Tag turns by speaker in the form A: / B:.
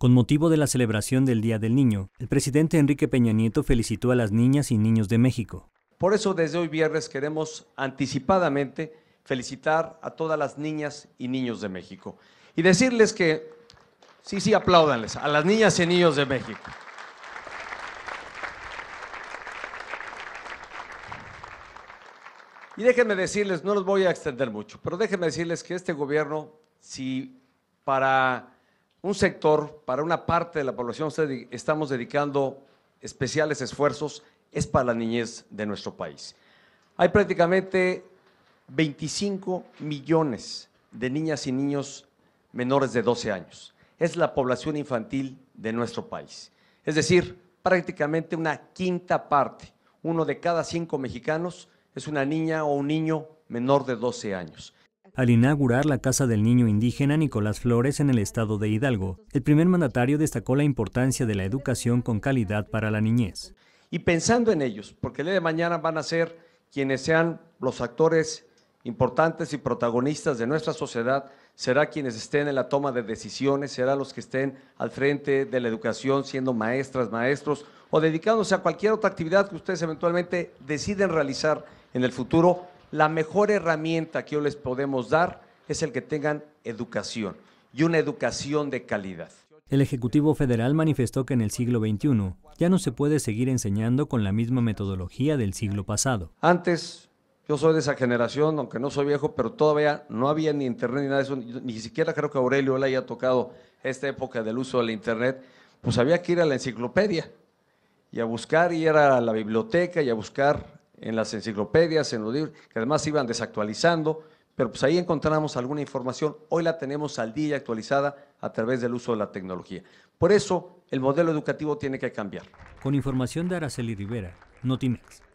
A: Con motivo de la celebración del Día del Niño, el presidente Enrique Peña Nieto felicitó a las niñas y niños de México.
B: Por eso desde hoy viernes queremos anticipadamente felicitar a todas las niñas y niños de México y decirles que, sí, sí, apláudanles a las niñas y niños de México. Y déjenme decirles, no los voy a extender mucho, pero déjenme decirles que este gobierno, si para un sector, para una parte de la población estamos dedicando especiales esfuerzos, es para la niñez de nuestro país. Hay prácticamente 25 millones de niñas y niños menores de 12 años. Es la población infantil de nuestro país. Es decir, prácticamente una quinta parte, uno de cada cinco mexicanos es una niña o un niño menor de 12 años
A: al inaugurar la Casa del Niño Indígena Nicolás Flores en el estado de Hidalgo. El primer mandatario destacó la importancia de la educación con
B: calidad para la niñez. Y pensando en ellos, porque el día de mañana van a ser quienes sean los actores importantes y protagonistas de nuestra sociedad, será quienes estén en la toma de decisiones, será los que estén al frente de la educación, siendo maestras, maestros o dedicándose a cualquier otra actividad que ustedes eventualmente deciden realizar en el futuro la mejor herramienta que hoy les podemos dar es el que tengan educación y una educación de calidad.
A: El Ejecutivo Federal manifestó que en el siglo XXI ya no se puede seguir enseñando con la misma metodología del siglo pasado. Antes,
B: yo soy de esa generación, aunque no soy viejo, pero todavía no había ni internet ni nada de eso, ni siquiera creo que Aurelio le haya tocado esta época del uso del internet, pues había que ir a la enciclopedia y a buscar, y era a la biblioteca y a buscar en las enciclopedias, en los libros, que además iban desactualizando, pero pues ahí encontramos alguna información, hoy la tenemos al día actualizada a través del uso de la tecnología. Por eso el modelo educativo tiene que cambiar.
A: Con información de Araceli Rivera, Notimex.